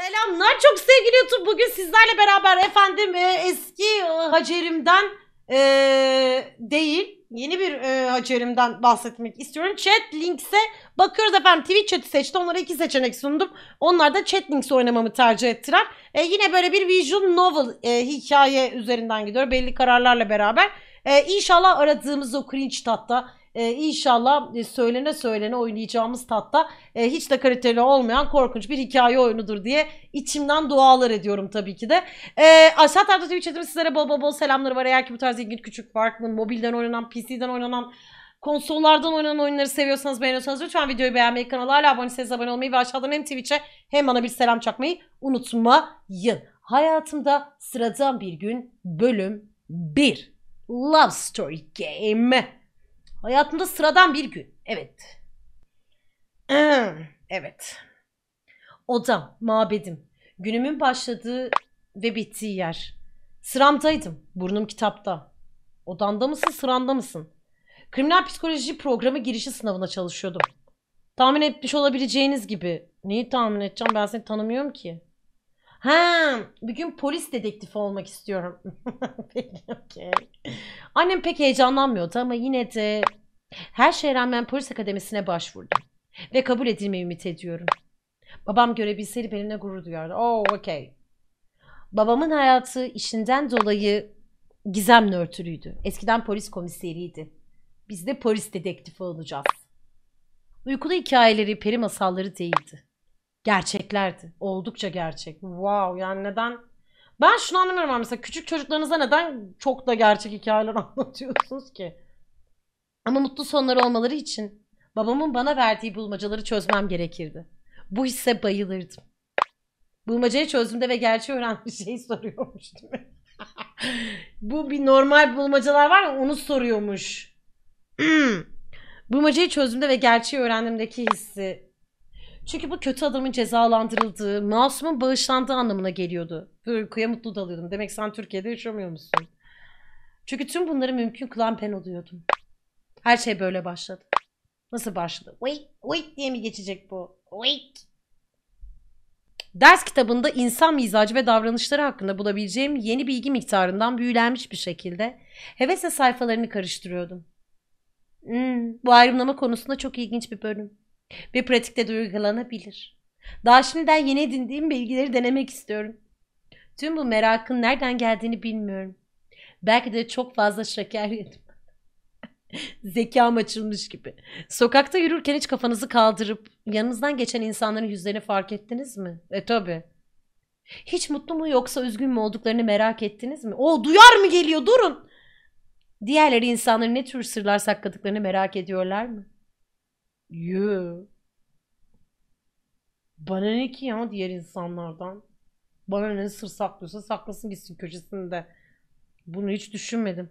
Selamlar çok sevgili YouTube. Bugün sizlerle beraber efendim e, eski e, Hacerim'den e, değil yeni bir e, Hacerim'den bahsetmek istiyorum. Chat Links'e bakıyoruz efendim. Twitch chat'i seçti. Onlara iki seçenek sundum. Onlar da Chat Links oynamamı tercih ettiler. E, yine böyle bir visual novel e, hikaye üzerinden gidiyor. Belli kararlarla beraber. E, inşallah aradığımız o cringe tatta e, inşallah e, söylene söylene oynayacağımız tatta e, hiç de kaliteli olmayan korkunç bir hikaye oyunudur diye içimden dualar ediyorum tabii ki de. E, aşağı tarafta Twitch sizlere bol bol bol selamları var. Eğer ki bu tarz ilginç küçük farklı mobilden oynanan, PC'den oynanan konsollardan oynanan oyunları seviyorsanız beğeniyorsanız lütfen videoyu beğenmeyi, kanala hala abone değilseniz abone olmayı ve aşağıdan hem Twitch'e hem bana bir selam çakmayı unutmayın. Hayatımda sıradan bir gün bölüm 1 Love Story Game. Hayatımda sıradan bir gün. Evet. Evet. Odam, mabedim. Günümün başladığı ve bittiği yer. Sıramdaydım. Burnum kitapta. Odanda mısın, sıranda mısın? Kriminal psikoloji programı girişi sınavına çalışıyordum. Tahmin etmiş olabileceğiniz gibi. Neyi tahmin edeceğim? Ben seni tanımıyorum ki. Ha, bir gün polis dedektifi olmak istiyorum. peki, okey. Annem pek heyecanlanmıyordu ama yine de her şeye rağmen polis akademisine başvurdum. Ve kabul edilmeyi ümit ediyorum. Babam görebilseydi benimle gurur duyardı. Oh, okay. Babamın hayatı işinden dolayı gizemle örtülüydü. Eskiden polis komiseriydi. Biz de polis dedektifi olacağız. Uykulu hikayeleri peri masalları değildi gerçeklerdi. Oldukça gerçek. Wow yani neden? Ben şunu anlamıyorum mesela küçük çocuklarınıza neden çok da gerçek hikayeler anlatıyorsunuz ki? Ama mutlu sonları olmaları için babamın bana verdiği bulmacaları çözmem gerekirdi. Bu hisse bayılırdım. Bulmacayı çözdüğümde ve gerçeği öğrendiğim şeyi soruyormuş değil mi? Bu bir normal bulmacalar var ya onu soruyormuş. Hmm. Bulmacayı çözdüğümde ve gerçeği öğrendiğimdeki hissi çünkü bu kötü adamın cezalandırıldığı, masumun bağışlandığı anlamına geliyordu. Böyle kıya mutlu dalıyordum. Demek sen Türkiye'de yaşamıyor musun? Çünkü tüm bunları mümkün kılan ben oluyordum. Her şey böyle başladı. Nasıl başladı? Wait, wait diye mi geçecek bu? Wait. Ders kitabında insan mizacı ve davranışları hakkında bulabileceğim yeni bilgi miktarından büyülenmiş bir şekilde hevesle sayfalarını karıştırıyordum. Hmm, bu ayrımlama konusunda çok ilginç bir bölüm ve pratikte de uygulanabilir. Daha şimdiden yeni edindiğim bilgileri denemek istiyorum. Tüm bu merakın nereden geldiğini bilmiyorum. Belki de çok fazla şeker yedim. Zekam açılmış gibi. Sokakta yürürken hiç kafanızı kaldırıp yanınızdan geçen insanların yüzlerini fark ettiniz mi? E tabi. Hiç mutlu mu yoksa üzgün mü olduklarını merak ettiniz mi? O duyar mı geliyor durun. Diğerleri insanların ne tür sırlar sakladıklarını merak ediyorlar mı? Yö. Bana ne ki ya diğer insanlardan? Bana ne sır saklıyorsa saklasın gitsin köşesinde. Bunu hiç düşünmedim.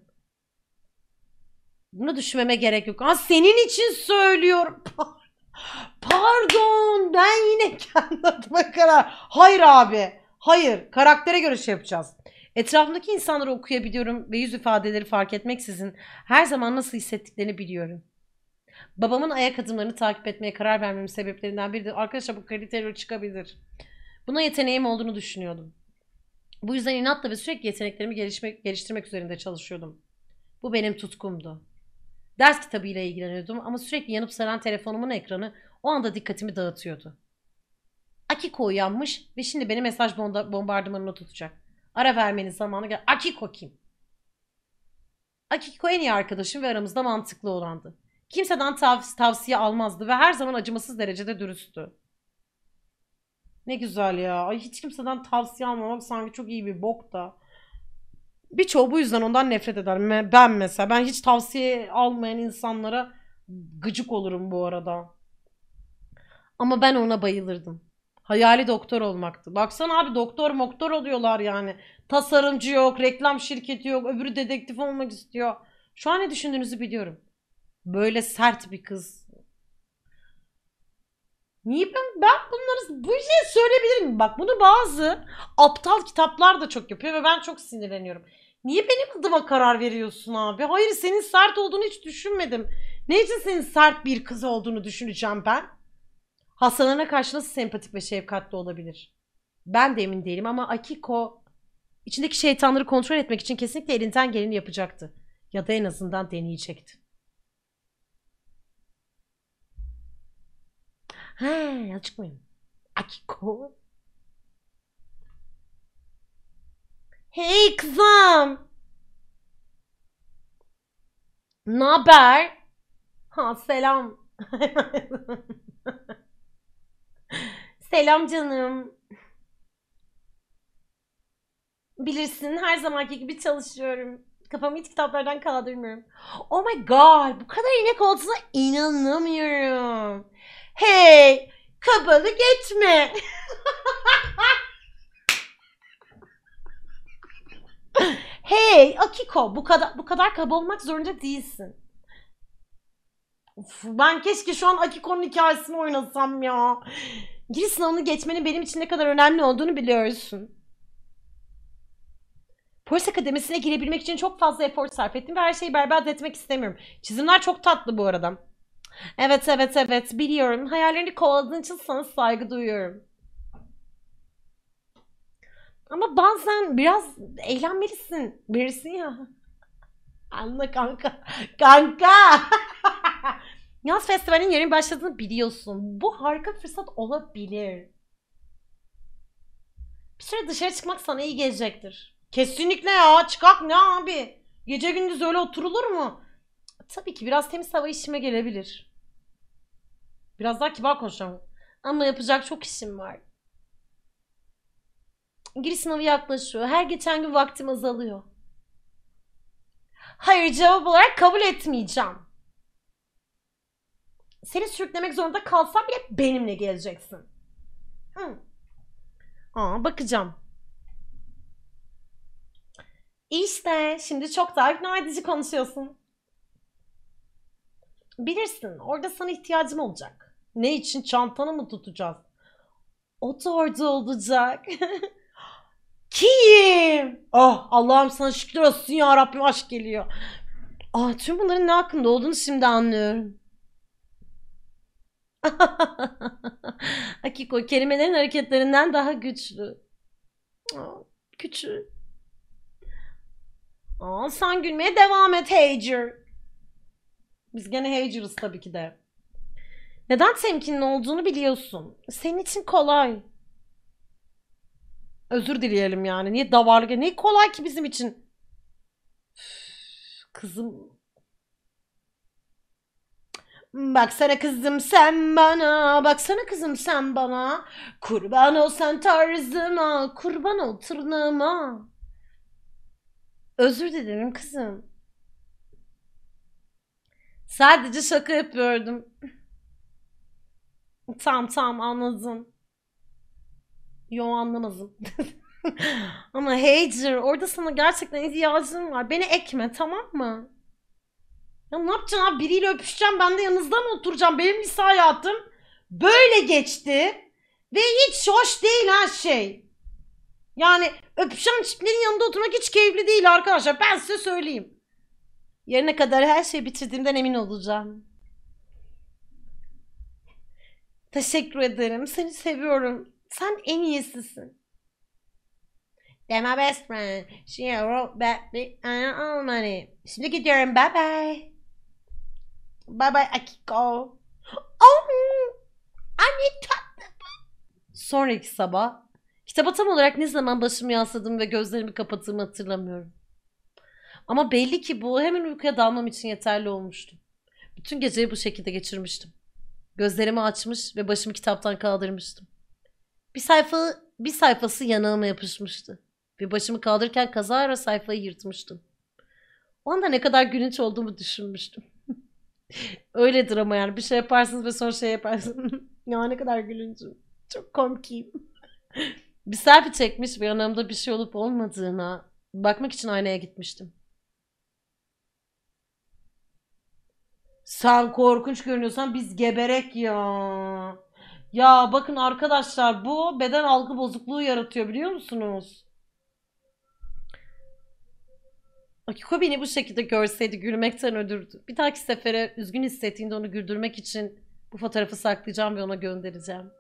Bunu düşünmeme gerek yok. Aa, senin için söylüyorum. Pardon ben yine kendi adıma karar. Hayır abi. Hayır. Karaktere göre şey yapacağız. Etrafımdaki insanları okuyabiliyorum ve yüz ifadeleri fark etmeksizin her zaman nasıl hissettiklerini biliyorum. Babamın ayak adımlarını takip etmeye karar vermemin sebeplerinden biri de arkadaşlar bu kredi çıkabilir. Buna yeteneğim olduğunu düşünüyordum. Bu yüzden inatla ve sürekli yeteneklerimi gelişmek, geliştirmek üzerinde çalışıyordum. Bu benim tutkumdu. Ders kitabıyla ilgileniyordum ama sürekli yanıp saran telefonumun ekranı o anda dikkatimi dağıtıyordu. Akiko uyanmış ve şimdi beni mesaj bombardımanına tutacak. Ara vermenin zamanı gel. Akiko kim? Akiko en iyi arkadaşım ve aramızda mantıklı olandı. Kimseden tav- tavsiye almazdı ve her zaman acımasız derecede dürüsttü. Ne güzel ya. Ay hiç kimseden tavsiye almamak sanki çok iyi bir bok da. Birçoğu bu yüzden ondan nefret eder. Ben mesela ben hiç tavsiye almayan insanlara gıcık olurum bu arada. Ama ben ona bayılırdım. Hayali doktor olmaktı. Baksana abi doktor moktor oluyorlar yani. Tasarımcı yok, reklam şirketi yok, öbürü dedektif olmak istiyor. Şu an ne düşündüğünüzü biliyorum böyle sert bir kız. Niye ben, ben bunları bu yüzden söyleyebilirim. Bak bunu bazı aptal kitaplar da çok yapıyor ve ben çok sinirleniyorum. Niye benim adıma karar veriyorsun abi? Hayır senin sert olduğunu hiç düşünmedim. Ne için senin sert bir kız olduğunu düşüneceğim ben? Hastalarına karşı nasıl sempatik ve şefkatli olabilir? Ben de emin değilim ama Akiko içindeki şeytanları kontrol etmek için kesinlikle elinden geleni yapacaktı. Ya da en azından deneyecekti. He, yazık mıyım? Akiko. Hey kızım. Naber? Ha selam. selam canım. Bilirsin her zamanki gibi çalışıyorum. Kafamı hiç kitaplardan kaldırmıyorum. Oh my god bu kadar inek olduğuna inanamıyorum. Hey kabalık etme. hey Akiko bu kadar bu kadar kaba olmak zorunda değilsin. Of, ben keşke şu an Akiko'nun hikayesini oynasam ya. Giriş sınavını geçmenin benim için ne kadar önemli olduğunu biliyorsun. Polis Akademisi'ne girebilmek için çok fazla efor sarf ettim ve her şeyi berbat etmek istemiyorum. Çizimler çok tatlı bu arada. Evet evet evet biliyorum. Hayallerini kovaladığın için sana saygı duyuyorum. Ama bazen biraz eğlenmelisin birisi ya. Anla kanka. Kanka. Yaz festivalinin yeni başladığını biliyorsun. Bu harika fırsat olabilir. Bir süre dışarı çıkmak sana iyi gelecektir. Kesinlikle ya. Çıkak ne abi? Gece gündüz öyle oturulur mu? Tabii ki biraz temiz hava işime gelebilir. Biraz daha kibar konuşacağım. Ama yapacak çok işim var. Giriş sınavı yaklaşıyor. Her geçen gün vaktim azalıyor. Hayır cevap olarak kabul etmeyeceğim. Seni sürüklemek zorunda kalsam bile benimle geleceksin. Hı. Aa, bakacağım. İşte şimdi çok daha ikna edici konuşuyorsun. Bilirsin orada sana ihtiyacım olacak. Ne için? Çantanı mı tutacağız? O da orada olacak. Kim? Oh Allah'ım sana şükür olsun ya Rabbim aşk geliyor. Ah tüm bunların ne hakkında olduğunu şimdi anlıyorum. Akiko kelimelerin hareketlerinden daha güçlü. Ah, küçük. Aa, ah, sen gülmeye devam et Hager. Biz gene Hager'ız tabii ki de. Neden temkinli olduğunu biliyorsun. Senin için kolay. Özür dileyelim yani. Niye davarlık? Ne kolay ki bizim için? Kızım. Baksana kızım sen bana, baksana kızım sen bana. Kurban ol sen tarzıma, kurban ol tırnağıma. Özür dilerim kızım. Sadece şaka yapıyordum. Tamam tamam anladım. Yo anlamadım. Ama Hager orada sana gerçekten ihtiyacım var. Beni ekme tamam mı? Ya ne yapacaksın abi biriyle öpüşeceğim ben de yanınızda mı oturacağım? Benim lise hayatım böyle geçti. Ve hiç hoş değil her şey. Yani öpüşen çiftlerin yanında oturmak hiç keyifli değil arkadaşlar. Ben size söyleyeyim. Yarına kadar her şeyi bitirdiğimden emin olacağım. Teşekkür ederim. Seni seviyorum. Sen en iyisisin. They're my best friend. She wrote back the all money. Şimdi gidiyorum. Bye bye. Bye bye Akiko. Oh, anne tatlı. Sonraki sabah. Kitaba tam olarak ne zaman başımı yasladım ve gözlerimi kapattığımı hatırlamıyorum. Ama belli ki bu hemen uykuya dalmam için yeterli olmuştu. Bütün geceyi bu şekilde geçirmiştim. Gözlerimi açmış ve başımı kitaptan kaldırmıştım. Bir sayfa bir sayfası yanağıma yapışmıştı. Bir başımı kaldırırken kazara sayfayı yırtmıştım. O anda ne kadar gülünç olduğumu düşünmüştüm. Öyledir ama yani bir şey yaparsınız ve sonra şey yaparsınız. ya ne kadar gülüncüm. Çok komikiyim. bir selfie çekmiş ve yanımda bir şey olup olmadığına bakmak için aynaya gitmiştim. Sen korkunç görünüyorsan biz geberek ya. Ya bakın arkadaşlar bu beden algı bozukluğu yaratıyor biliyor musunuz? Akiko beni bu şekilde görseydi gülmekten öldürdü. Bir dahaki sefere üzgün hissettiğinde onu güldürmek için bu fotoğrafı saklayacağım ve ona göndereceğim.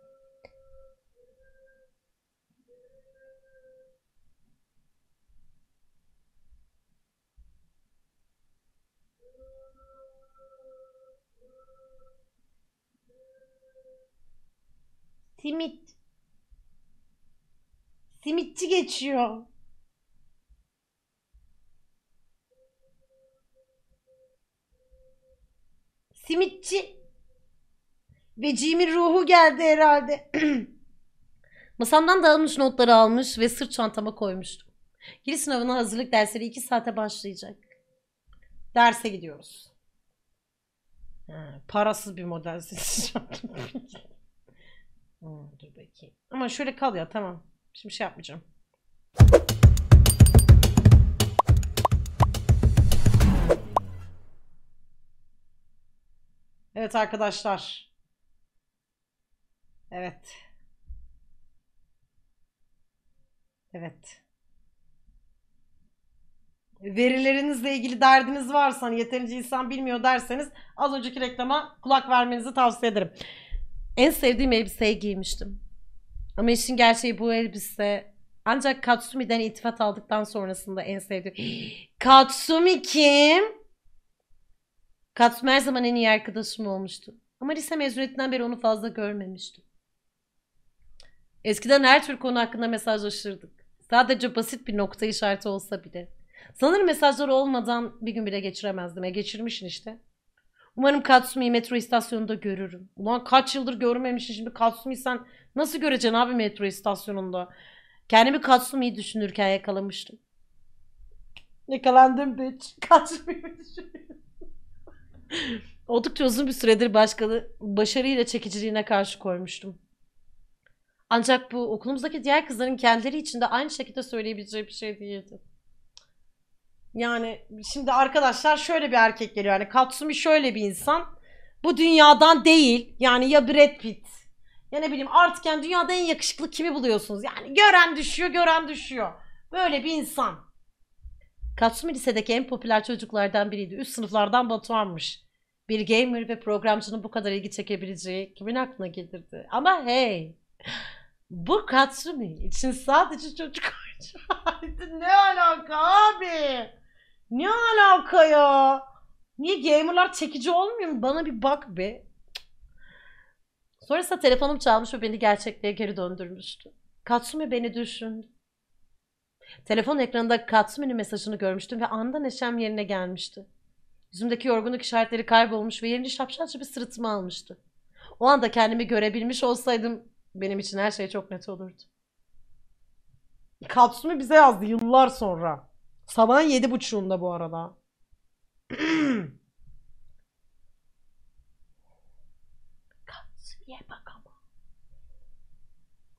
Simit. Simitçi geçiyor. Simitçi. ve Jimmy ruhu geldi herhalde. Masamdan dağılmış notları almış ve sırt çantama koymuştum. Giriş sınavına hazırlık dersleri 2 saate başlayacak. Derse gidiyoruz. Ha, parasız bir model seçeceğim. Hmm, dur bakayım. Ama şöyle kal ya tamam. Şimdi şey yapmayacağım. Evet arkadaşlar. Evet. Evet. Verilerinizle ilgili derdiniz varsa hani yeterince insan bilmiyor derseniz az önceki reklama kulak vermenizi tavsiye ederim. En sevdiğim elbiseyi giymiştim. Ama işin gerçeği bu elbise ancak Katsumi'den iltifat aldıktan sonrasında en sevdiğim. Katsumi kim? Katsumi her zaman en iyi arkadaşım olmuştu. Ama lise mezuniyetinden beri onu fazla görmemiştim. Eskiden her tür konu hakkında mesajlaşırdık. Sadece basit bir nokta işareti olsa bile. Sanırım mesajları olmadan bir gün bile geçiremezdim. E geçirmişsin işte. Umarım Katsumi'yi metro istasyonunda görürüm. Ulan kaç yıldır görmemişim şimdi Katsumi'yi sen nasıl göreceksin abi metro istasyonunda? Kendimi Katsumi'yi düşünürken yakalamıştım. Yakalandım bitch. Katsumi'yi düşünüyorum. Oldukça uzun bir süredir başkalı, başarıyla çekiciliğine karşı koymuştum. Ancak bu okulumuzdaki diğer kızların kendileri için de aynı şekilde söyleyebileceği bir şey değildi. Yani şimdi arkadaşlar şöyle bir erkek geliyor. Yani Katsumi şöyle bir insan. Bu dünyadan değil. Yani ya Brad Pitt ya ne bileyim artık yani dünyada en yakışıklı kimi buluyorsunuz? Yani gören düşüyor, gören düşüyor. Böyle bir insan. Katsumi lisedeki en popüler çocuklardan biriydi. Üst sınıflardan Batuhan'mış. Bir gamer ve programcının bu kadar ilgi çekebileceği kimin aklına gelirdi? Ama hey! Bu Katsumi için sadece çocuk oyuncağı. ne alaka? Ne alaka ya? Niye gamerlar çekici olmuyor mu? Bana bir bak be. Sonrasında telefonum çalmış ve beni gerçekliğe geri döndürmüştü. Katsumi beni düşündü. Telefon ekranında Katsumi'nin mesajını görmüştüm ve andan neşem yerine gelmişti. Yüzümdeki yorgunluk işaretleri kaybolmuş ve yerini şapşalca bir sırıtma almıştı. O anda kendimi görebilmiş olsaydım benim için her şey çok net olurdu. Katsumi bize yazdı yıllar sonra. Sabahın yedi buçuğunda bu arada.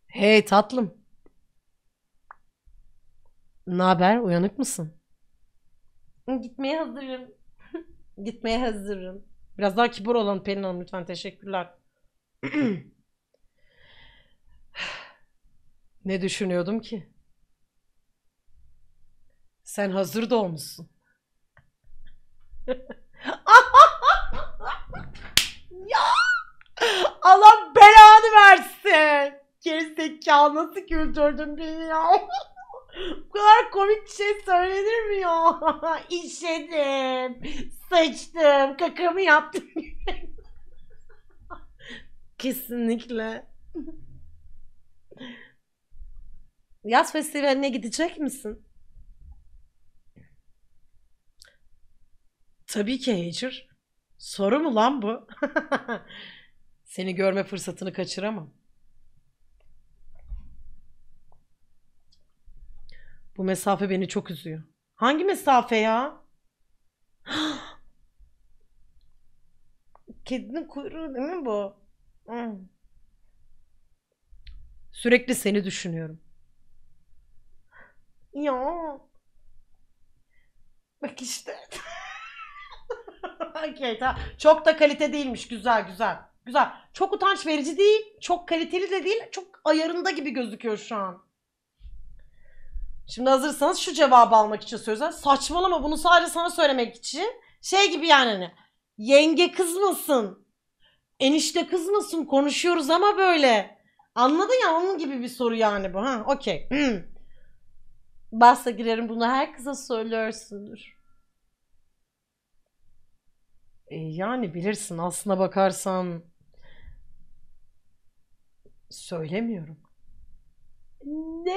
Hey tatlım. Ne haber? Uyanık mısın? Gitmeye hazırım. Gitmeye hazırım. Biraz daha kibar olun Pelin Hanım lütfen teşekkürler. ne düşünüyordum ki? Sen hazır doğmuşsun. ya! Allah belanı versin. Gerizekalı nasıl güldürdün beni ya? Bu kadar komik bir şey söylenir mi ya? İşedim, saçtım, kakamı yaptım. Kesinlikle. Yaz festivaline gidecek misin? Tabii ki Hager. Soru mu lan bu? Seni görme fırsatını kaçıramam. Bu mesafe beni çok üzüyor. Hangi mesafe ya? Kedinin kuyruğu değil mi bu? Hmm. Sürekli seni düşünüyorum. Ya. Bak işte. Kate Çok da kalite değilmiş. Güzel güzel. Güzel. Çok utanç verici değil. Çok kaliteli de değil. Çok ayarında gibi gözüküyor şu an. Şimdi hazırsanız şu cevabı almak için söyleyeceğim. Saçmalama bunu sadece sana söylemek için. Şey gibi yani hani. Yenge kızmasın. Enişte kızmasın. Konuşuyoruz ama böyle. Anladın ya onun gibi bir soru yani bu. Ha okey. Hmm. Bahsa girerim bunu her kıza söylüyorsundur. E, yani bilirsin aslına bakarsan söylemiyorum. Ne?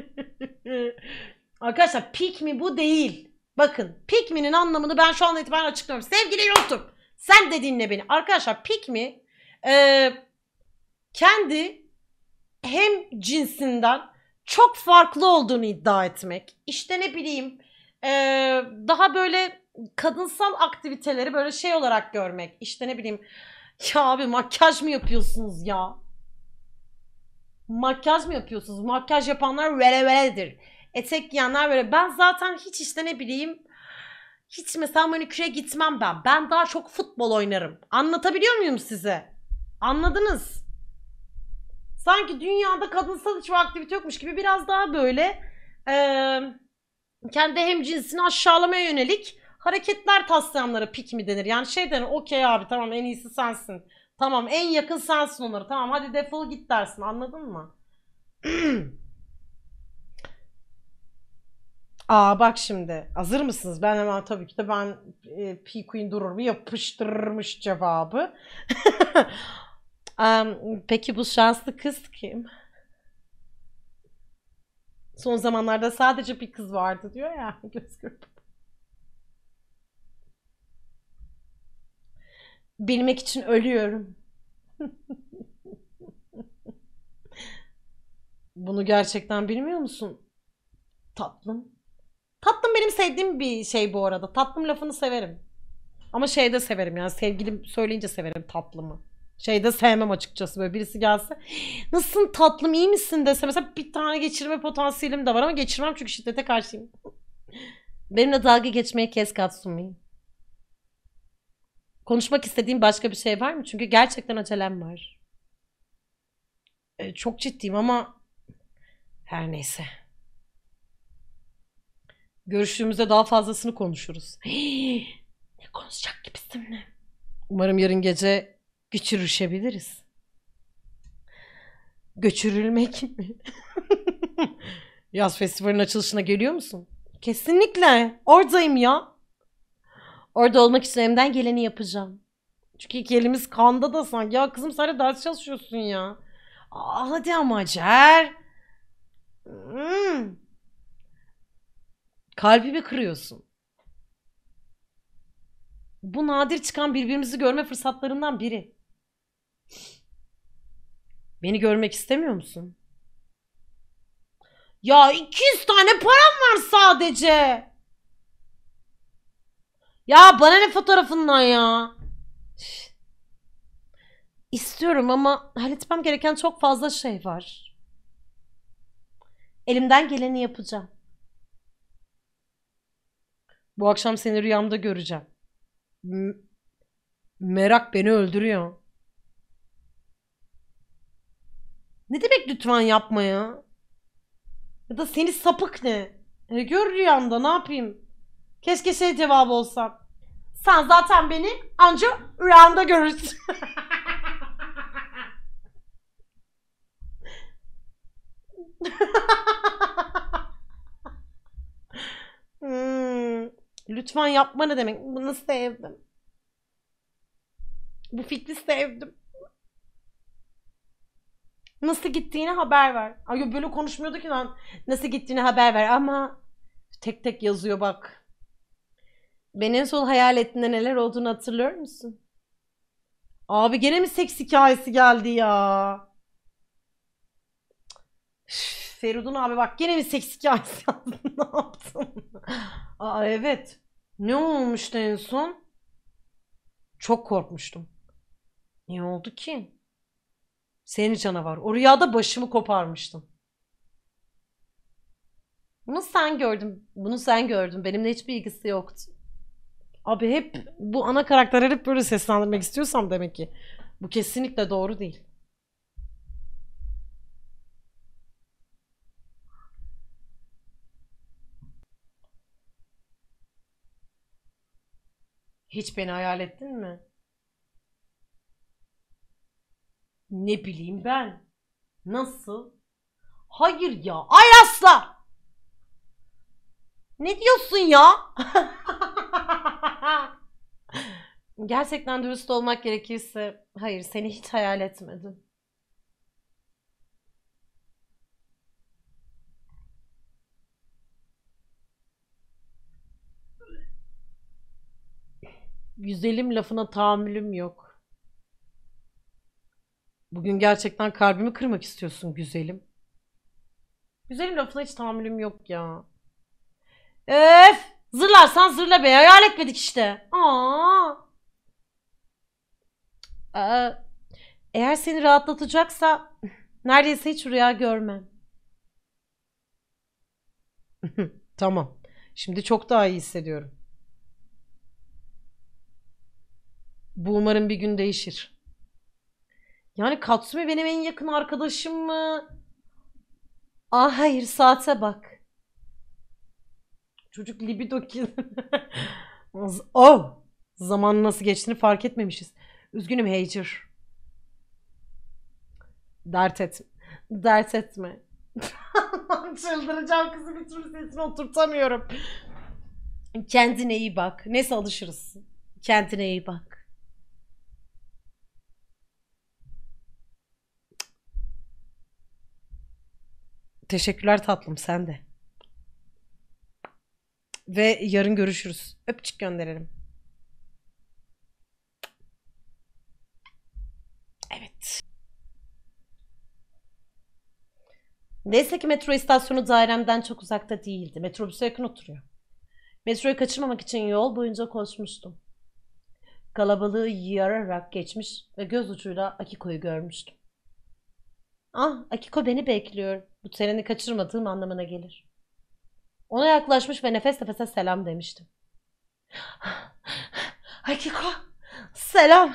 Arkadaşlar pik mi bu değil. Bakın pik mi'nin anlamını ben şu an itibaren açıklıyorum. Sevgili YouTube sen de dinle beni. Arkadaşlar pik mi e, kendi hem cinsinden çok farklı olduğunu iddia etmek. İşte ne bileyim e, daha böyle kadınsal aktiviteleri böyle şey olarak görmek. İşte ne bileyim ya abi makyaj mı yapıyorsunuz ya? Makyaj mı yapıyorsunuz? Makyaj yapanlar vere veredir. Etek giyenler böyle. Ben zaten hiç işte ne bileyim hiç mesela maniküre gitmem ben. Ben daha çok futbol oynarım. Anlatabiliyor muyum size? Anladınız? Sanki dünyada kadınsal hiçbir aktivite yokmuş gibi biraz daha böyle e, kendi hem cinsini aşağılamaya yönelik hareketler taslayanlara pik mi denir? Yani şey denir okey abi tamam en iyisi sensin. Tamam en yakın sensin onları. Tamam hadi defol git dersin anladın mı? Aa bak şimdi hazır mısınız? Ben hemen tabii ki de ben e, P Queen durur mu yapıştırmış cevabı. um, peki bu şanslı kız kim? Son zamanlarda sadece bir kız vardı diyor ya göz kırpı. Bilmek için ölüyorum. Bunu gerçekten bilmiyor musun? Tatlım. Tatlım benim sevdiğim bir şey bu arada. Tatlım lafını severim. Ama şey de severim yani sevgilim söyleyince severim tatlımı. Şey de sevmem açıkçası böyle birisi gelse. Nasılsın tatlım iyi misin dese mesela bir tane geçirme potansiyelim de var ama geçirmem çünkü şiddete karşıyım. Benimle dalga geçmeye kes katsunmayın. Konuşmak istediğim başka bir şey var mı? Çünkü gerçekten acelem var. E, çok ciddiyim ama her neyse. Görüştüğümüzde daha fazlasını konuşuruz. ne konuşacak gibisin ne? Umarım yarın gece göçürüşebiliriz. Göçürülmek mi? Yaz festivalinin açılışına geliyor musun? Kesinlikle. Oradayım ya. Orada olmak için elimden geleni yapacağım. Çünkü iki elimiz kanda da sanki. Ya kızım sen de ders çalışıyorsun ya. Aa, hadi ama Cer. Hmm. Kalbimi kırıyorsun. Bu nadir çıkan birbirimizi görme fırsatlarından biri. Beni görmek istemiyor musun? Ya 200 tane param var sadece. Ya bana ne fotoğrafından ya. İstiyorum ama halletmem gereken çok fazla şey var. Elimden geleni yapacağım. Bu akşam seni rüyamda göreceğim. M merak beni öldürüyor. Ne demek lütfen yapma ya? Ya da seni sapık ne? E gör rüyamda ne yapayım? Keşke şey cevabı olsam. Sen zaten beni anca rüyanda görürsün. hmm, lütfen yapma ne demek? Bunu sevdim. Bu fikri sevdim. Nasıl gittiğini haber ver. Ay böyle konuşmuyordu ki lan. Nasıl gittiğini haber ver ama tek tek yazıyor bak. Ben en son hayal ettiğinde neler olduğunu hatırlıyor musun? Abi gene mi seks hikayesi geldi ya? Üf, Feridun abi bak gene mi seks hikayesi geldi? ne yaptın? Aa evet. Ne olmuştu en son? Çok korkmuştum. Niye oldu ki? Seni canavar. O rüyada başımı koparmıştım. Bunu sen gördün. Bunu sen gördün. Benimle hiçbir ilgisi yoktu. Abi hep bu ana karakterleri hep böyle seslendirmek istiyorsam demek ki bu kesinlikle doğru değil. Hiç beni hayal ettin mi? Ne bileyim ben. Nasıl? Hayır ya. Ay asla. Ne diyorsun ya? gerçekten dürüst olmak gerekirse hayır seni hiç hayal etmedim. Güzelim lafına tahammülüm yok. Bugün gerçekten kalbimi kırmak istiyorsun güzelim. Güzelim lafına hiç tahammülüm yok ya. Öf! Zırlarsan zırla be. Hayal etmedik işte. Aa! eğer seni rahatlatacaksa neredeyse hiç rüya görmem. tamam. Şimdi çok daha iyi hissediyorum. Bu umarım bir gün değişir. Yani Katsumi benim en yakın arkadaşım mı? Aa ah, hayır saate bak. Çocuk libido kill. oh! Zaman nasıl geçtiğini fark etmemişiz. Üzgünüm Hager. Dert et. Dert etme. Çıldıracağım kızı bir türlü sesini oturtamıyorum. Kendine iyi bak. ne alışırız. Kendine iyi bak. Teşekkürler tatlım sen de. Ve yarın görüşürüz. Öpçük gönderelim. Evet. Neyse ki metro istasyonu dairemden çok uzakta değildi. Metrobüse yakın oturuyor. Metroyu kaçırmamak için yol boyunca koşmuştum. Kalabalığı yararak geçmiş ve göz ucuyla Akiko'yu görmüştüm. Ah, Akiko beni bekliyor. Bu treni kaçırmadığım anlamına gelir. Ona yaklaşmış ve nefes nefese selam demiştim. Akiko, selam.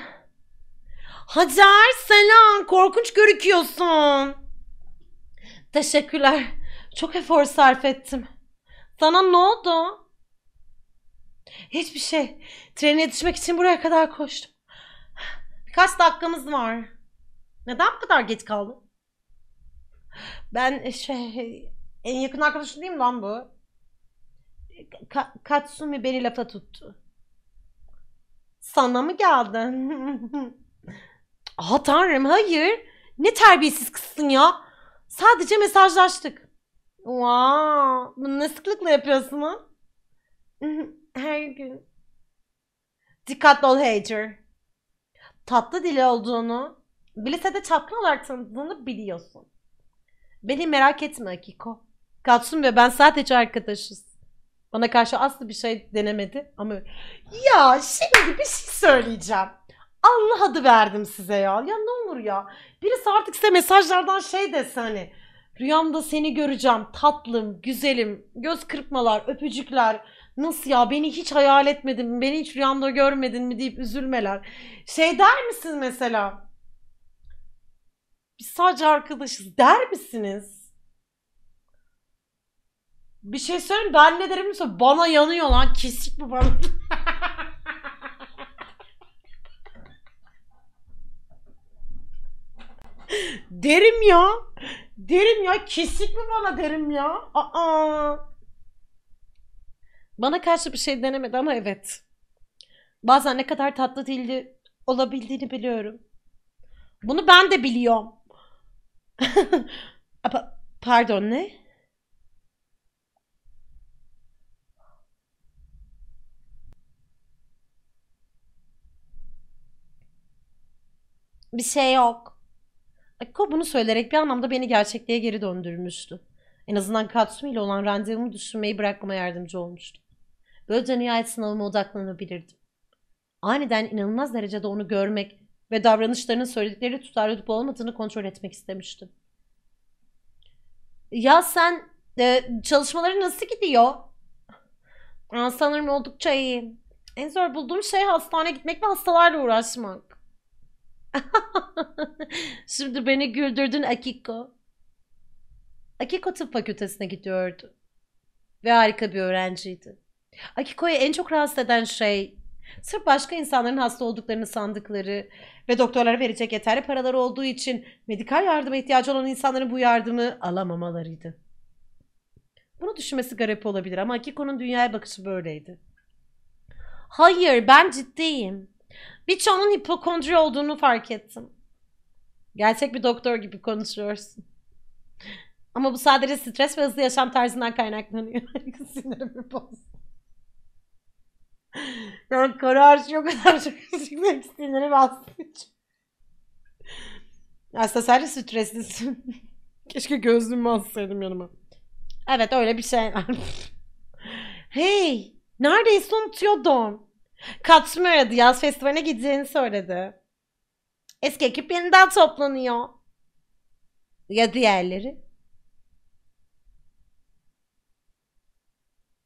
Hacer selam korkunç görüküyorsun. Teşekkürler. Çok efor sarf ettim. Sana ne oldu? Hiçbir şey. Trene yetişmek için buraya kadar koştum. Birkaç dakikamız var. Neden bu kadar geç kaldın? Ben e, şey en yakın arkadaşım değil mi lan bu? Ka Katsumi beni lafa tuttu. Sana mı geldin? Aha tanrım hayır. Ne terbiyesiz kızsın ya. Sadece mesajlaştık. Wow, bunu ne sıklıkla yapıyorsunuz? Her gün. Dikkatli ol Hager. Tatlı dili olduğunu, bir de çapkın olarak tanıdığını biliyorsun. Beni merak etme Akiko. Katsun ve ben sadece arkadaşız. Bana karşı asla bir şey denemedi ama... Ya şimdi bir şey söyleyeceğim. Allah adı verdim size ya. Ya ne olur ya. Birisi artık size mesajlardan şey dese hani. Rüyamda seni göreceğim. Tatlım, güzelim, göz kırpmalar, öpücükler. Nasıl ya beni hiç hayal etmedin mi? Beni hiç rüyamda görmedin mi deyip üzülmeler. Şey der misin mesela? Biz sadece arkadaşız der misiniz? Bir şey söyleyeyim ben ne derim? Bana yanıyor lan kesik bu bana. derim ya. Derim ya kesik mi bana derim ya. Aa. Bana karşı bir şey denemedi ama evet. Bazen ne kadar tatlı dilli olabildiğini biliyorum. Bunu ben de biliyorum. Pardon ne? Bir şey yok. Akiko e, bunu söyleyerek bir anlamda beni gerçekliğe geri döndürmüştü. En azından Katsumi ile olan randevumu düşünmeyi bırakmama yardımcı olmuştu. Böylece nihayet sınavıma odaklanabilirdim. Aniden inanılmaz derecede onu görmek ve davranışlarının söyledikleri tutarlı olup olmadığını kontrol etmek istemiştim. Ya sen e, çalışmaları nasıl gidiyor? Aa, sanırım oldukça iyi. En zor bulduğum şey hastaneye gitmek ve hastalarla uğraşmak. Şimdi beni güldürdün Akiko. Akiko tıp fakültesine gidiyordu. Ve harika bir öğrenciydi. Akiko'yu en çok rahatsız eden şey sırf başka insanların hasta olduklarını sandıkları ve doktorlara verecek yeterli paralar olduğu için medikal yardıma ihtiyacı olan insanların bu yardımı alamamalarıydı. Bunu düşünmesi garip olabilir ama Akiko'nun dünyaya bakışı böyleydi. Hayır ben ciddiyim. Birçoğunun hipokondri olduğunu fark ettim. Gerçek bir doktor gibi konuşuyorsun. Ama bu sadece stres ve hızlı yaşam tarzından kaynaklanıyor. Sinirimi bozdu. Ben karar şey o kadar çok üzüldüm ki sinirimi Aslında sen de streslisin. Keşke gözlüğümü alsaydım yanıma. Evet öyle bir şey. hey! Neredeyse unutuyordum. Kaçmıyordu. Yaz festivaline gideceğini söyledi. Eski ekip yeniden toplanıyor. Ya diğerleri?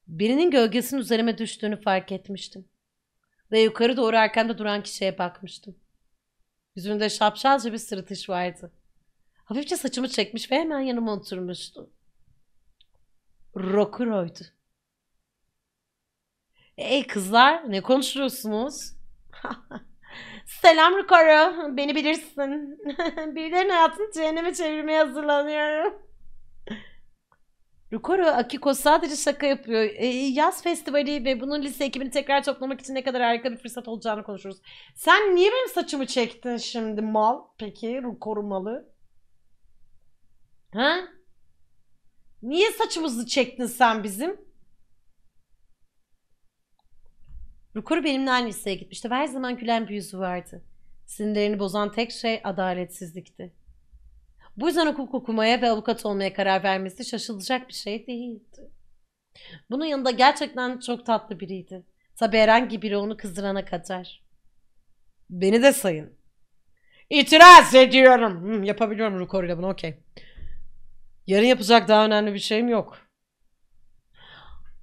Birinin gölgesinin üzerime düştüğünü fark etmiştim. Ve yukarı doğru arkamda duran kişiye bakmıştım. Yüzünde şapşalca bir sırıtış vardı. Hafifçe saçımı çekmiş ve hemen yanıma oturmuştu. Rokuro'ydu. Ey kızlar ne konuşuyorsunuz? Selam Rukaro. Beni bilirsin. Birilerinin hayatını cehenneme çevirmeye hazırlanıyorum. Rukoro Akiko sadece şaka yapıyor. E, yaz festivali ve bunun lise ekibini tekrar toplamak için ne kadar harika bir fırsat olacağını konuşuruz. Sen niye benim saçımı çektin şimdi mal? Peki Rukoro malı. Ha? Niye saçımızı çektin sen bizim? Rukuru benimle aynı liseye gitmişti ve her zaman gülen bir yüzü vardı. Sinirlerini bozan tek şey adaletsizlikti. Bu yüzden hukuk okumaya ve avukat olmaya karar vermesi şaşılacak bir şey değildi. Bunun yanında gerçekten çok tatlı biriydi. Tabi herhangi biri onu kızdırana kadar. Beni de sayın. İtiraz ediyorum. Hı, hmm, yapabiliyorum Rukor ile bunu okey. Yarın yapacak daha önemli bir şeyim yok.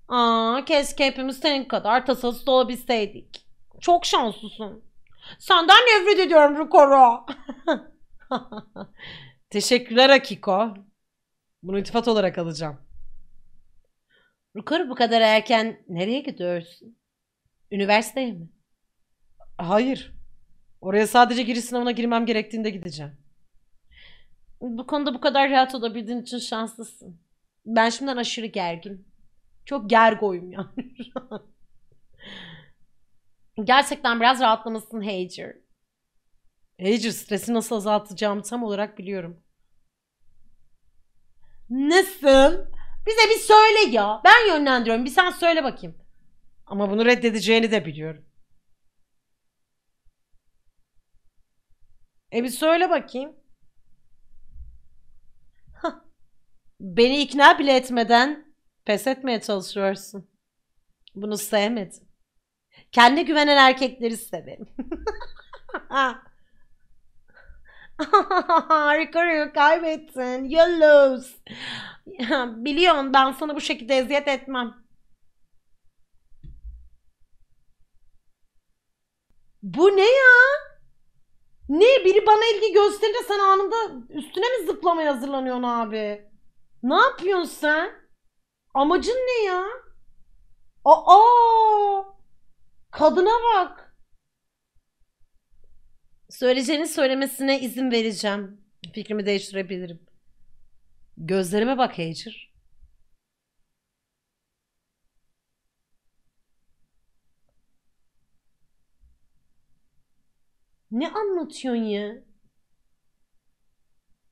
Aa, keşke hepimiz senin kadar tasasız olabilseydik. Çok şanslısın. Senden nefret ediyorum Rukoro. Teşekkürler Akiko. Bunu itifat olarak alacağım. Rukoro bu kadar erken nereye gidiyorsun? Üniversiteye mi? Hayır. Oraya sadece giriş sınavına girmem gerektiğinde gideceğim. Bu konuda bu kadar rahat olabildiğin için şanslısın. Ben şimdiden aşırı gergin. Çok gergoyum yani Gerçekten biraz rahatlamasın Hager. Hager stresi nasıl azaltacağımı tam olarak biliyorum. Nasıl? Bize bir söyle ya. Ben yönlendiriyorum. Bir sen söyle bakayım. Ama bunu reddedeceğini de biliyorum. E bir söyle bakayım. Hah. Beni ikna bile etmeden Pes etmeye çalışıyorsun. Bunu sevmedim. Kendi güvenen erkekleri severim. Harika kaybettin. You lose. Biliyorum ben sana bu şekilde eziyet etmem. Bu ne ya? Ne? Biri bana ilgi gösterince sen anında üstüne mi zıplamaya hazırlanıyorsun abi? Ne yapıyorsun sen? Amacın ne ya? Aa! Kadına bak. Söyleyeceğini söylemesine izin vereceğim. Fikrimi değiştirebilirim. Gözlerime bak Hager. Ne anlatıyorsun ya?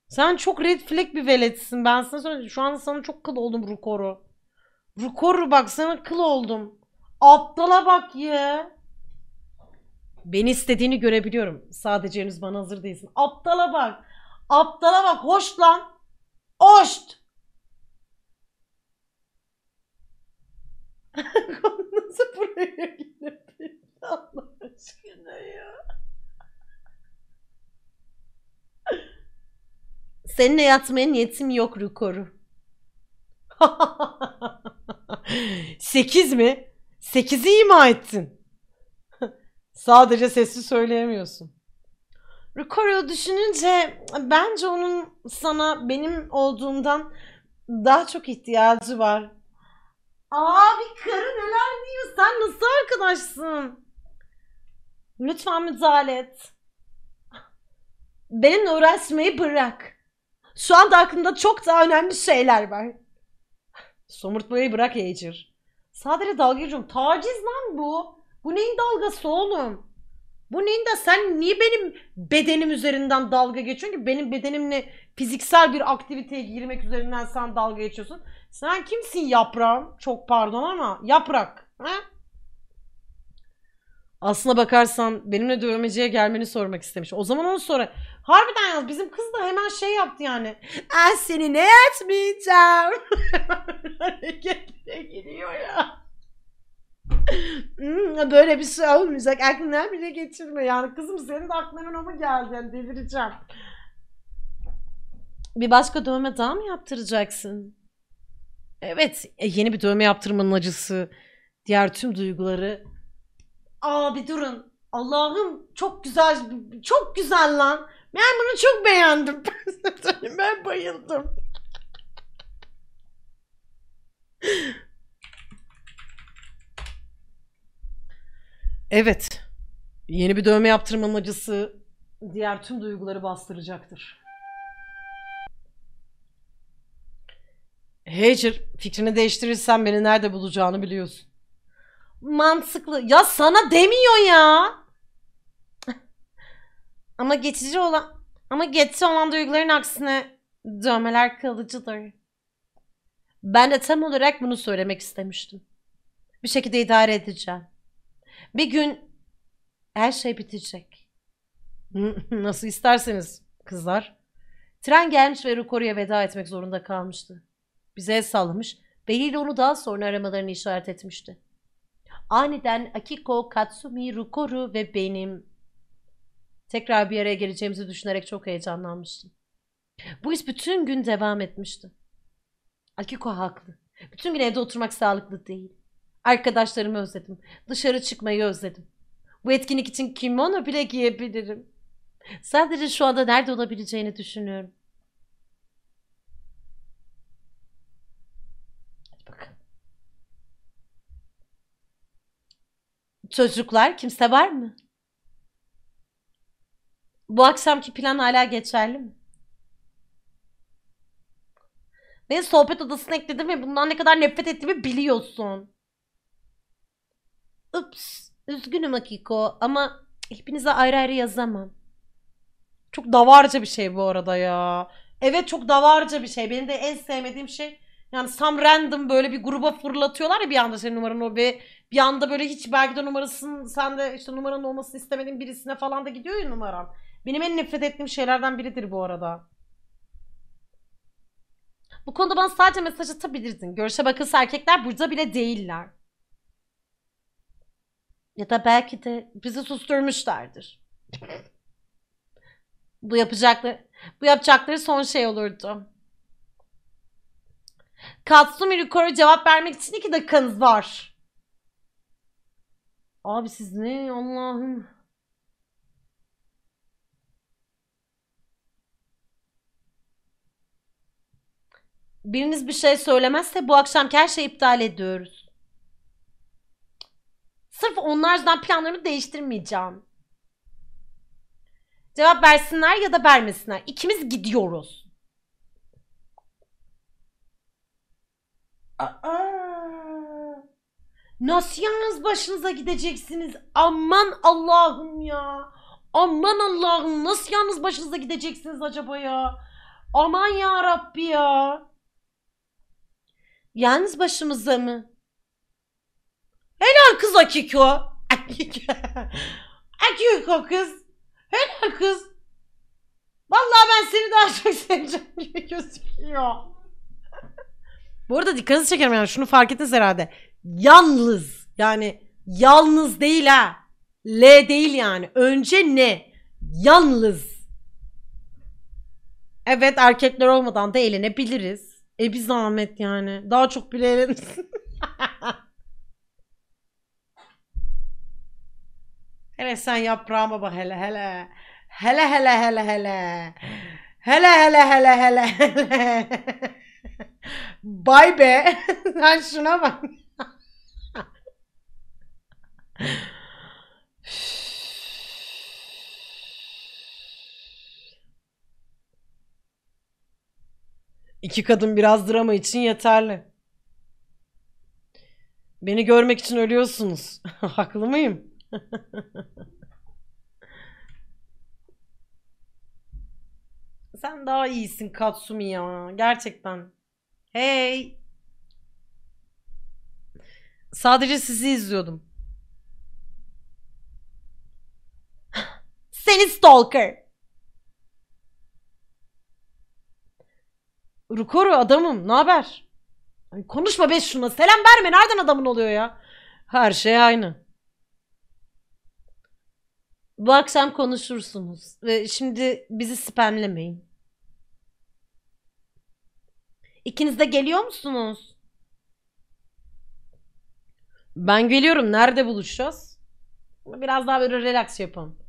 Sen çok red flag bir veletsin. Ben sana söyleyeyim. Şu an sana çok kıl oldum rukoru. Rukor baksana kıl oldum. Aptala bak ya. Beni istediğini görebiliyorum. Sadece henüz bana hazır değilsin. Aptala bak. Aptala bak. Hoş lan. Hoşt. Nasıl buraya gidebilir? Allah aşkına ya. Seninle yatmaya niyetim yok Rukoru. Sekiz mi? Sekizi ima ettin. Sadece sesli söyleyemiyorsun. Ricorio düşününce bence onun sana benim olduğumdan daha çok ihtiyacı var. Abi karı neler diyor sen nasıl arkadaşsın? Lütfen müdahale et. Benimle uğraşmayı bırak. Şu anda aklımda çok daha önemli şeyler var. Somurtmayı bırak Hager. Sadece dalga geçiyorum. Taciz lan bu. Bu neyin dalgası oğlum? Bu neyin de sen niye benim bedenim üzerinden dalga geçiyorsun ki? Benim bedenimle fiziksel bir aktiviteye girmek üzerinden sen dalga geçiyorsun. Sen kimsin yaprağım? Çok pardon ama yaprak. He? Aslına bakarsan benimle dövmeciye gelmeni sormak istemiş. O zaman onu sonra harbiden yaz bizim kız da hemen şey yaptı yani. Ben seni ne etmeyeceğim. Harekete giriyor ya. Hmm, böyle bir şey olmayacak. Aklından bile geçirme yani. Kızım senin de aklına mı geldi? Yani delireceğim. Bir başka dövme daha mı yaptıracaksın? Evet. E, yeni bir dövme yaptırmanın acısı. Diğer tüm duyguları Abi durun. Allah'ım çok güzel. Çok güzel lan. Ben bunu çok beğendim. ben bayıldım. Evet. Yeni bir dövme yaptırmanın acısı diğer tüm duyguları bastıracaktır. Hager fikrini değiştirirsen beni nerede bulacağını biliyorsun mantıklı. Ya sana demiyor ya. ama geçici olan ama geçici olan duyguların aksine dövmeler kalıcıdır. Ben de tam olarak bunu söylemek istemiştim. Bir şekilde idare edeceğim. Bir gün her şey bitecek. Nasıl isterseniz kızlar. Tren gelmiş ve Rukoru'ya veda etmek zorunda kalmıştı. Bize el sallamış. Belli onu daha sonra aramalarını işaret etmişti aniden Akiko, Katsumi, Rukoru ve benim tekrar bir araya geleceğimizi düşünerek çok heyecanlanmıştım. Bu iş bütün gün devam etmişti. Akiko haklı. Bütün gün evde oturmak sağlıklı değil. Arkadaşlarımı özledim. Dışarı çıkmayı özledim. Bu etkinlik için kimono bile giyebilirim. Sadece şu anda nerede olabileceğini düşünüyorum. Çocuklar kimse var mı? Bu akşamki plan hala geçerli mi? Beni sohbet odasına ekledim ve bundan ne kadar nefret ettiğimi biliyorsun. Ups. Üzgünüm Akiko ama hepinize ayrı ayrı yazamam. Çok davarca bir şey bu arada ya. Evet çok davarca bir şey. Benim de en sevmediğim şey yani some random böyle bir gruba fırlatıyorlar ya bir anda senin numaranı o bir, bir anda böyle hiç belki de numarasın sen de işte numaranın olmasını istemediğin birisine falan da gidiyor ya numaran. Benim en nefret ettiğim şeylerden biridir bu arada. Bu konuda bana sadece mesaj atabilirsin. Görüşe bakılsa erkekler burada bile değiller. Ya da belki de bizi susturmuşlardır. bu yapacakları, bu yapacakları son şey olurdu. Katsumi Riko'ya cevap vermek için iki dakikanız var. Abi siz ne Allah'ım. Biriniz bir şey söylemezse bu akşamki her şeyi iptal ediyoruz. Sırf onlardan yüzden planlarımı değiştirmeyeceğim. Cevap versinler ya da vermesinler. İkimiz gidiyoruz. Aa, nasıl yalnız başınıza gideceksiniz? Aman Allah'ım ya. Aman Allah'ım nasıl yalnız başınıza gideceksiniz acaba ya? Aman ya Rabbi ya. Yalnız başımıza mı? Helal kız Akiko. Akiko kız. Helal kız. Vallahi ben seni daha çok seveceğim gibi gözüküyor. Bu arada dikkatinizi çekerim yani şunu fark ettiniz herhalde. Yalnız yani yalnız değil ha. L değil yani. Önce ne? Yalnız. Evet erkekler olmadan da eğlenebiliriz. E biz zahmet yani. Daha çok bile eğleniriz. hele sen yaprağıma bak hele hele. Hele hele hele hele. Hele hele hele hele hele. Bay be. Sen şuna bak. İki kadın biraz drama için yeterli. Beni görmek için ölüyorsunuz. Haklı mıyım? Sen daha iyisin Katsumi ya. Gerçekten. Hey. Sadece sizi izliyordum. Seni stalker. Rukoru adamım. Ne haber? Konuşma be şuna. Selam verme. Nereden adamın oluyor ya? Her şey aynı. Bu akşam konuşursunuz. Ve şimdi bizi spamlemeyin. İkiniz de geliyor musunuz? Ben geliyorum. Nerede buluşacağız? Biraz daha böyle relax yapalım.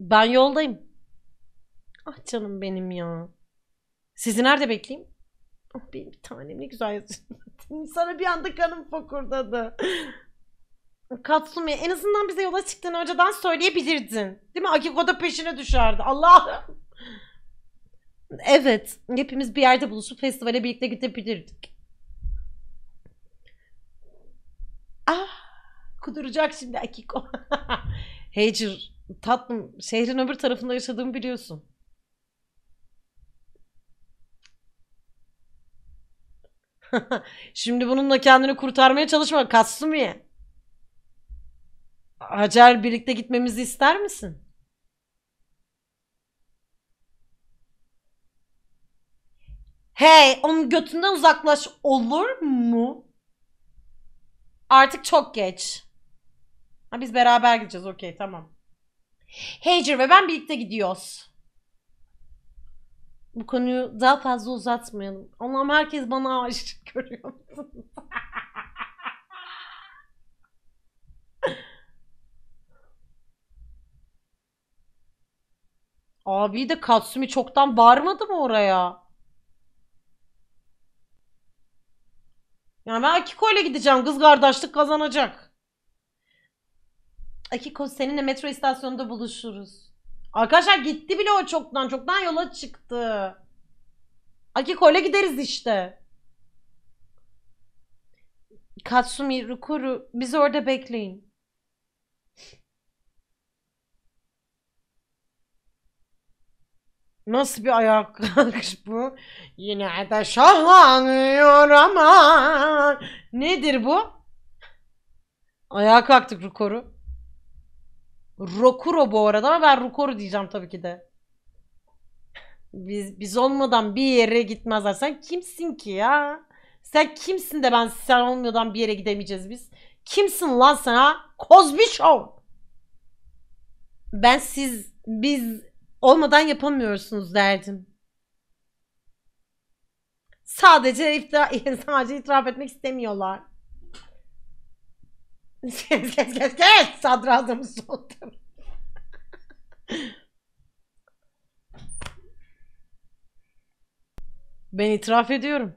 Ben yoldayım. Ah canım benim ya. Sizi nerede bekleyeyim? Ah oh, benim bir tanem ne güzel yazıyorsun. Sana bir anda kanım fokurdadı. Katsumi en azından bize yola çıktığını önceden söyleyebilirdin. Değil mi? Akiko da peşine düşerdi. Allah. Evet. Hepimiz bir yerde buluşup festivale birlikte gidebilirdik. Ah. Kuduracak şimdi Akiko. Hager tatlım şehrin öbür tarafında yaşadığımı biliyorsun. Şimdi bununla kendini kurtarmaya çalışma Katsumi'ye. Hacer birlikte gitmemizi ister misin? Hey, onun götünden uzaklaş olur mu? Artık çok geç. Ha, biz beraber gideceğiz. Okey, tamam. Hacer ve ben birlikte gidiyoruz. Bu konuyu daha fazla uzatmayalım. Allah'ım herkes bana aşık görüyor. Abi de Katsumi çoktan bağırmadı mı oraya? Yani ben Akiko ile gideceğim. Kız kardeşlik kazanacak. Akiko seninle metro istasyonunda buluşuruz. Arkadaşlar gitti bile o çoktan. Çoktan yola çıktı. Akiko ile gideriz işte. Katsumi, Rukuru bizi orada bekleyin. Nasıl bir ayak kalkış bu? Yine de şahlanıyor ama nedir bu? Ayağa kalktık Rukoru. Rokuro bu arada ama ben Rukoru diyeceğim tabii ki de. Biz, biz olmadan bir yere gitmezler. Sen kimsin ki ya? Sen kimsin de ben sen olmadan bir yere gidemeyeceğiz biz. Kimsin lan sen ha? Cosby Show. Ben siz biz olmadan yapamıyorsunuz derdim. Sadece iftira, sadece itiraf etmek istemiyorlar. Kes kes kes kes sadrazamı soldum. ben itiraf ediyorum.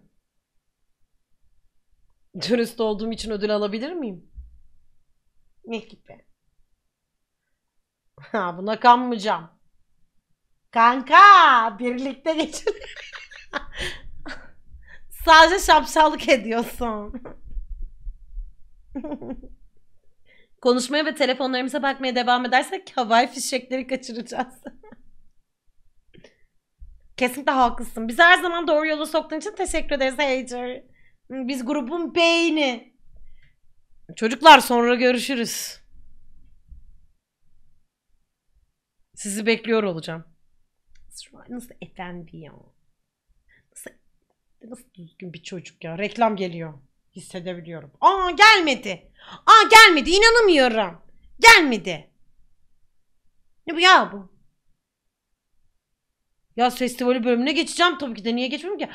Dürüst olduğum için ödül alabilir miyim? Ne gibi? Ha buna kanmayacağım. Kanka birlikte geçin. Sadece şapşallık ediyorsun. Konuşmaya ve telefonlarımıza bakmaya devam edersek havai fişekleri kaçıracağız. Kesinlikle haklısın. Biz her zaman doğru yola soktuğun için teşekkür ederiz Hager. Biz grubun beyni. Çocuklar sonra görüşürüz. Sizi bekliyor olacağım. Nasıl efendi ya? Nasıl, nasıl düzgün bir çocuk ya. Reklam geliyor. Hissedebiliyorum. Aa gelmedi. Aa gelmedi. İnanamıyorum. Gelmedi. Ne bu ya bu? Yaz festivali bölümüne geçeceğim tabii ki de. Niye geçmiyorum ki?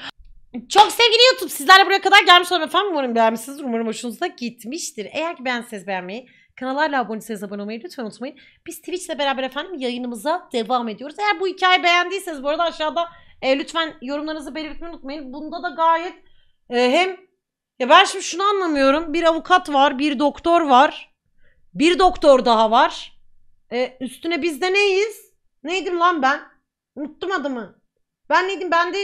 Çok sevgili YouTube sizlerle buraya kadar gelmiş olan efendim umarım beğenmişsiniz, Umarım hoşunuza gitmiştir. Eğer ki beğendiyseniz beğenmeyi Kanallarla aboneyseniz abone olmayı lütfen unutmayın. Biz Twitch'le beraber efendim yayınımıza devam ediyoruz. Eğer bu hikayeyi beğendiyseniz bu arada aşağıda e, lütfen yorumlarınızı belirtmeyi unutmayın. Bunda da gayet e, hem ya ben şimdi şunu anlamıyorum. Bir avukat var, bir doktor var. Bir doktor daha var. E, üstüne biz de neyiz? Neydim lan ben? Unuttum adımı. Ben neydim? Ben de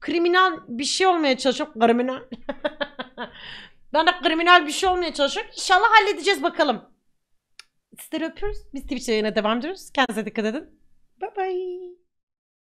kriminal bir şey olmaya çalışıyorum. Kriminal. ben de kriminal bir şey olmaya çalışıyorum. İnşallah halledeceğiz bakalım. Sizleri öpüyoruz. Biz Twitch yayına devam ediyoruz. Kendinize dikkat edin. Bye bye.